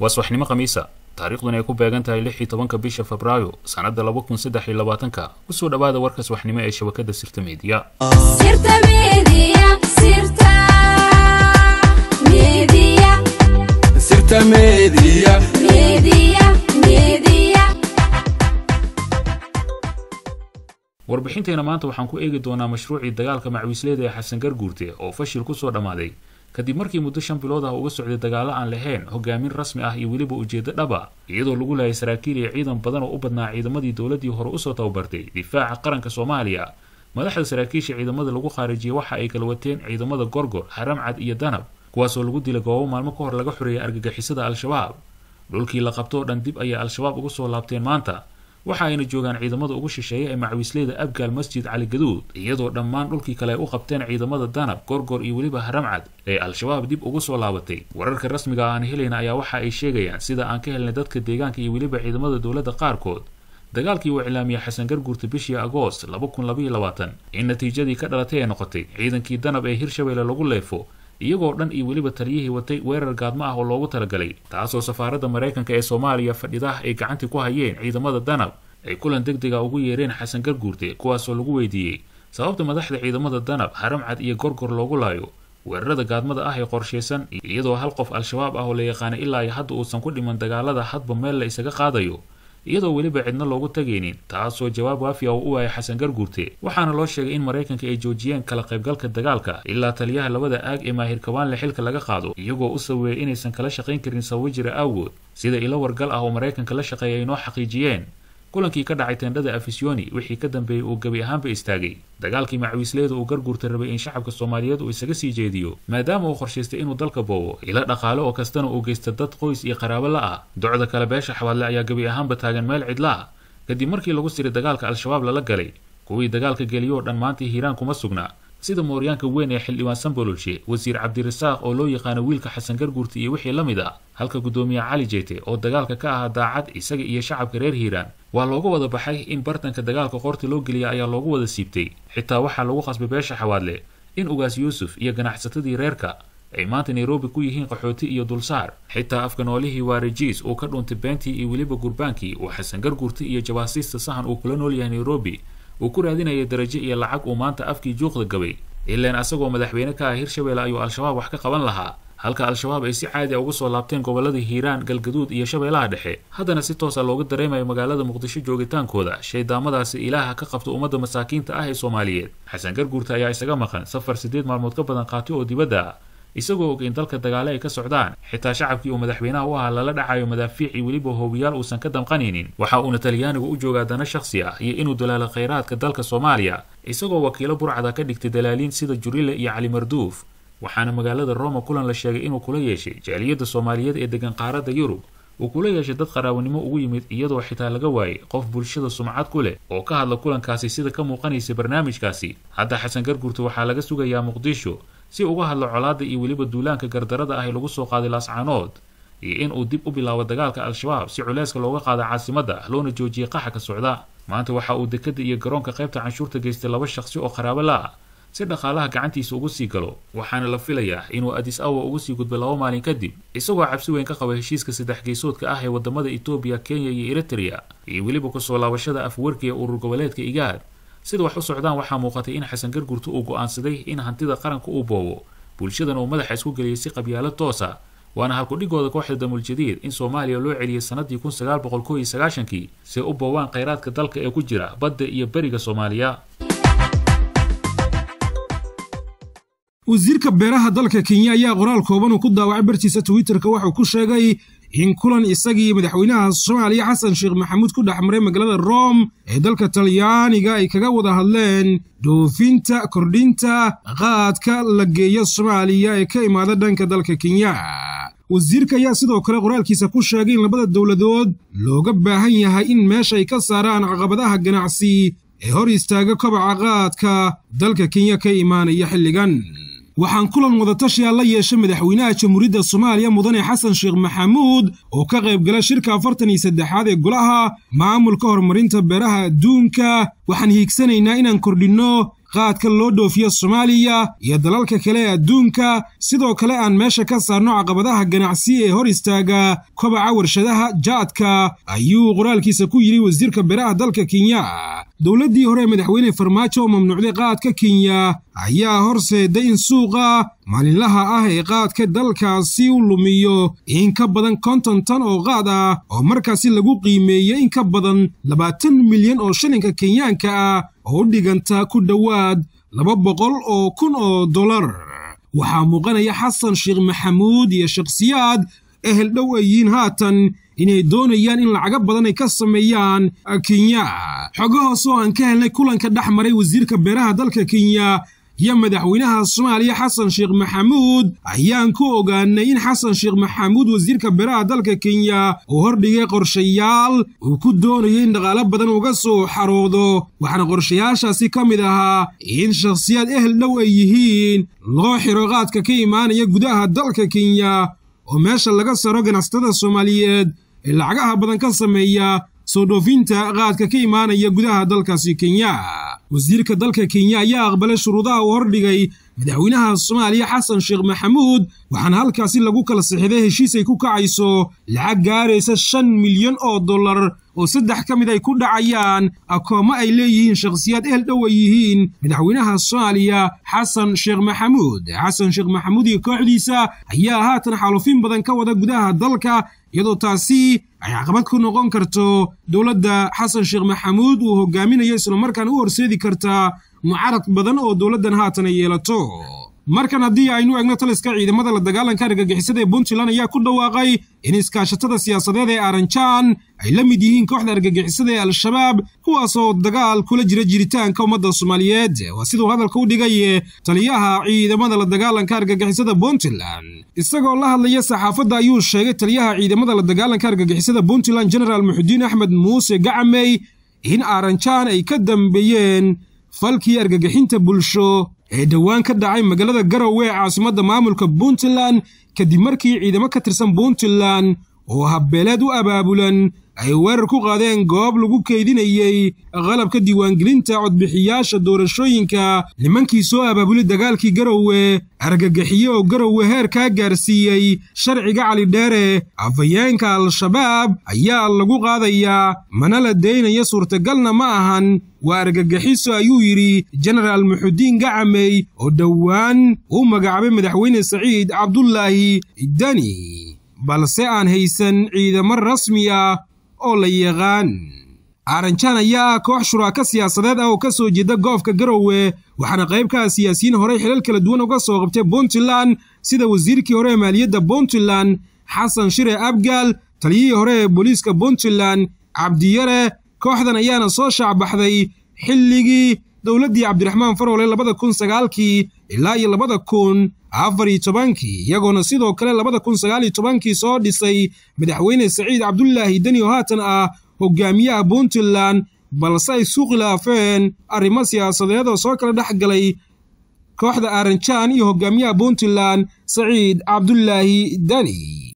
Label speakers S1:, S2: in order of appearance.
S1: waa subaxnimo khamiisa taariikhduna ay ku beegan tahay lix iyo tobanka bisha febraayo sannadda laba kun saddex iyo labaatanka kusoo dhowaada warka subaxnimo ee shabakadda sirta meediya warbixinteena maanta waxaan ku eegi doonaa mashruucii dagaalka macwiisleeda ee xasan garguurte oo fashil kusoo dhammaaday kadib markii muddo shan bilood ah uga socday dagaalo aan lahayn hogaamin rasmi ah iyo weliba ujeeddo dhaba iyadoo lagu laayay saraakiil iyo ciidan badan oo u badnaa ciidamadii dowladdii hore usoo tababartay difaaca qaranka soomaaliya madaxda saraakiisha ciidamada lagu khaarijiyey waxa ay kala wateen ciidamada gorgor haramcad iyo danab kuwaasoo lagu dilay goobo maalmo ka hor laga xoreeyay argagixisada al-shabaab dhulkii la qabto qabtoo dhan dib ayay al-shabaab ugu soo laabteen maanta waxa ayna joogaan ciidamada ugu shisheeya ee macawiisleyda abgaal masjid cali gaduud iyadoo dhammaan dhulkii kale ay u qabteen ciidamada danab gorgor iyo weliba haramcad ee al-shabaab dib ugu soo laabatay wararka rasmiga ah aan helayna ayaa waxa ay sheegayaan sida aan ka helnay dadka deegaanka iyo weliba ciidamada dowladda qaarkood dagaalkii uu iclaamiya xasan garguurta bishii agoost laba kun labaiyo labaatan in natiijadii ka dhalatay ay noqotay ciidankii danab ee hirshabeelle lagu leefo iyagoo dhan iyo weliba taliyihii watay weerar gaadmo ah oo loogu talagalay taasoo safaaradda maraykanka ee soomaaliya fadhidaah ay gacantii ku hayeen ciidamada danab ay kulan deg dega ugu yeereen xasan garguurte kuwaasoo lagu weydiiyey sababta madaxda ciidamada danab haramcad iyo gorgor loogu laayo weerarada gaadmada ah ee qorshaysan iyadoo hal qof al-shabaab ah oo la yaqaanay ilaa iyo hadda uusan ku dhiman dagaalada hadba meel la isaga qaadayo iyadoo weliba cidna loogu tagaynin taasoo jawaab waafiya oo u waayay xasan garguurte waxaana loo sheegay in maraykanka ay joojiyeen kala qaybgalka dagaalka ilaa taliyaha labada aag ee maahir kawaanle xilka laga qaado iyagoo u saweeyey inaysan kala shaqayn karin sababo jira awgood sida ilo wargal ah oo maraykanka la shaqeeya inoo xaqiijiyeen kulankii ka dhacay teendhada afisioni wixii ka dambeeyey uu gebi ahaanba istaagay dagaalkii macawiisleeda uu garguurta rabay in shacabka soomaaliyeed uu isaga sii jeediyo maadaama uu qorshaystay inuu dalka boobo ilo dhaqaale oo kastana uu geysta dad qoys iyo qaraabo la ah docda kale beesha xabaadle ayaa gebi ahaanba taagan meel cidla ah kadib markii lagu siray dagaalka al-shabaab lala galay kuwii dagaalka geliyo dhan maanta hiiraan kuma sugnaa sida mooryaanka weyn ee xildhibaan samboloolshe wasiir cabdirasaaq oo loo yaqaano wiilka xasan garguurta iyo wixii la mid ah halka guddoomiye cali jeete oo dagaalka ka ahaa daacad isaga iyo shacabka reer hiiraan waa looga wada baxay in bartanka dagaalka qoorta loo geliya ayaa loogu wada siibtay xitaa waxaa lagu qasbay beesha xawaadle in ugaas yuusuf iyo ganacsatadii reerka ay maanta nairobi ku yihiin qaxooti iyo dulsaar xitaa afka noolihii waarijiis uu ka dhuuntay beentii iyo weliba gurbaankii uu xasan garguurta iyo jabaasiista sahan uu kula nool yahay nairobi uu ku raadinayay darajo iyo lacag uu maanta afkii juuqda gabay ileen asagoo madaxweyne ka ah hirshabelle ayuu al-shabaab wax ka qaban lahaa halka al-shabaab ay si caadi a ah ugu soo laabteen gobolada hiiraan galgaduud iyo shabeellaha dhexe haddana si toosa ah looga dareemayo magaalada muqdisho joogitaankooda shaydaamadaasi ilaaha ka qabta ummadda masaakiinta ah ee soomaaliyeed xasan garguurta ayaa isaga maqan safar siddeed maalmood ka badan qaati oo dibadda ah isagoo og in dalka dagaale ay ka socdaan xitaa shacabkii uu madaxweynaha u ahaa lala dhacayo madaafiicii weliba hoobiyaal uusan ka damqanaynin waxa uuna talyaanigu u joogaa dana shakhsi ah iyo inuu dalaalo khayraadka dalka soomaaliya isagoo wakiilo burcada ka dhigtay dalaaliin sida jurile iyo cali marduuf waxaana magaalada roma kulan la sheegay inuu kula yeeshay jaaliyadda soomaaliyeed ee degan qaaradda yurub uu kula yeeshay dad qaraawinimo ugu yimid iyadoo xitaa laga waayay qof bulshada sumcad ku leh oo ka hadla kulankaasi sida ka muuqanaysa barnaamijkaasi hadda xasan gargurta waxaa laga sugayaa muqdisho si uga hadlo colaadda iyo weliba duulaanka gardarada ah ee lagu soo qaaday laascaanood iyo inuu dib u bilaabo dagaalka al-shabaab si culayska looga qaado caasimadda loona joojiyey qaxa ka socda maanta waxa uu dekadda iyo garoonka qaybta canshuurta geystay laba shaqsi oo qaraabo la ah si dhaqaalaha gacantiisa ugu sii galo waxaana la filayaa inuu adis awa ugu sii gudbo laba maalin kadib isagoo cabsi weyn ka qaba heshiiska saddex geesoodka ah ee wadamada etoobiya kenya iyo eritriya iyo weliba kusoo laabashada ee urur goboleedka igaad sida wax u socdaan waxaa muuqatay in xasan gargurto uu go'aansaday in hantida qaranka uu boobo bulshadana uu madaxa isku geliyay si qabyaalo toosa waana halkudhigooda kooxda damuuljadiid in soomaaliya loo celiyay sannadii kun sagaal boqol koo iyo sagaashankii si u boobaan khayraadka dalka ee ku jira badda iyo beriga soomaaliya
S2: wasiirka beeraha dalka kenya ayaa qoraal kooban uu ku daawacay bartiisa twitterka wuxuu ku sheegay in kulan isagii madaxweynaha soomaaliya xasan sheekh maxamuud ku dhex maray magaalada room ee dalka talyaaniga ay kaga wada hadleen dhoofinta kordhinta qaadka la geeyo soomaaliya ee ka imaada dhanka dalka kenya wasiirka ayaa sidoo kale qoraalkiisa ku sheegay in labada dowladood looga baahan yahay in meesha ay ka saaraan caqabadaha ganacsi ee hor istaaga kobaca qaadka dalka kenya ka imaanaya xilligan waxaan kulan wadatashiya la yeeshay madaxweynaha jamhuuriyadda soomaaliya mudane xasan sheekh maxamuud oo ka qayb gala shirka afartan iyo saddexaad ee golaha maamulka horumarinta beeraha adduunka waxaan hiigsanaynaa inaan kordhinno qaadka loo dhoofiyo soomaaliya iyo dalalka kale ee adduunka sidoo kale aan meesha ka saarno caqabadaha ganacsi ee hor istaaga kobaca warshadaha jaadka ayuu qoraalkiisa ku yidhi wasiirka beraha dalka kenya dowladdii hore ee madaxweyne farmaajo oo mamnuucday qaadka kenya ayaa horseeday in suuqa maalinlaha ah ee qaadka dalkaasi u lumiyo in ka badan konton tan oo qaad ah oo markaasi lagu qiimeeyey in ka badan labaatan milyan oo shilinka kenyaanka ah oo u ku dhowaad laba boqol oo kun oo dollar waxaa muuqanaya xasan sheekh maxamuud iyo shakhsiyaad ehel dhow ay yihiin haatan inay doonayaan in lacaga badan ay ka sameeyaan kenya xogo hoose oo aan ka helnay kulanka dhex maray wasiirka beeraha dalka kenya iyo madaxweynaha soomaaliya xasan sheekh maxamuud ayaan ku ogaanay in xasan sheekh maxamuud wasiirka beraha dalka kenya uu hordhigay qorshayaal uu ku doonayay in dhaqaalo badan uga soo xaroodo waxaana qorshayaashaasi ka mid ahaa in shakhsiyaad ehel dhow ay yihiin loo xiro qaadka ka imaanaya gudaha dalka kenya oo meesha laga saro ganacsatada soomaaliyeed ee lacagaha badan ka sameeya soo dhoofinta qaadka ka imaanaya gudaha dalkaasi kenya wasiirka dalka kenya ayaa aqbalay shuruudaha uu hordhigay madaxweynaha soomaaliya xasan sheekh maxamuud waxaana halkaasi lagu kala sixiday heshiis ay ku kacayso lacag gaaraysa shan milyan oo dollar oo saddex ka mid ay ku dhacayaan akoommo ay leeyihiin shakhsiyaad ehel dhowa yihiin madaxweynaha soomaaliya xasan sheekh maxamuud xasan sheekh maxamuud iyo kooxdiisa ayaa haatan xaalufin badan ka wada gudaha dalka iyadoo taasi ay caqabad ku noqon karto dowladda xasan sheekh maxamuud uu hogaaminayo islamarkaan u horseedi karta mucarad badan oo dowladdan haatan ay yeelato markan haddii aynu egno taliska ciidamada la dagaalanka argagixisada ee puntland ayaa ku dhawaaqay in iskaashatada siyaasadeed ee aranjaan ay la mid yihiin kooxda argagixisada ee al-shabaab kuwaasoo dagaal kula jira jiritaanka ummadda soomaaliyeed waa siduu hadalka u dhigay taliyaha ciidamada la dagaalanka argagixisada puntland isagoo la hadlaya saxaafadda ayuu sheegay taliyaha ciidamada la dagaalanka argagixisada puntland genaraal muxudiin axmed muuse gacamey in aranjaan ay ka dambeeyeen falkii argagixinta bulsho ee dhowaan ka dhacay magaalada garowe caasimadda maamulka puntland kadib markii ciidamo ka tirsan puntland oo habeeleed u abaabulan ay weerar ku qaadeen goob lagu kaydinayey qalabka diiwaangelinta codbixiyaasha doorashooyinka nimankii soo abaabuli dagaalkii garowe argagixiye oo garowe heerkaa gaarsiiyey sharciga calidheere afhayeenka al-shabaab ayaa lagu qaadayaa mana la daynaya suurtagalna ma ahan waa argagixiso ayuu yidhi jenaraal muxudiin gacamey oo dhowaan uu magacaabay madaxweyne saciid cabdulaahi dani balse aan haysan ciidamo rasmi ah oo la yaqaan aaranjaan ayaa ah koox shuraako siyaasadeed ah oo ka soo jeeda goofka garowe waxaana qaybkaa siyaasiyiin horey xilal kala duwan uga soo qabtay puntland sida wasiirkii hore ee maaliyadda puntland xasan shire abgaal taliyihii hore ee booliiska puntland cabdiyare kooxdan ayaana soo shaacbaxday xilligii dowladdii cabdiraxmaan farowle labada kun sagaalkii ilaa iyo labada kun afar iyo tobankii iyagoona sidoo kale labada kun sagaaliyo tobankii soo dhisay madaxweyne saciid cabdulaahi deni oo haatan ah hogaamiyaha puntland balse ay isu khilaafeen arrimo siyaasadeed oo soo kala dhex galay kooxda aaranjaan iyo hogaamiyaha puntland saciid cabdulaahi deni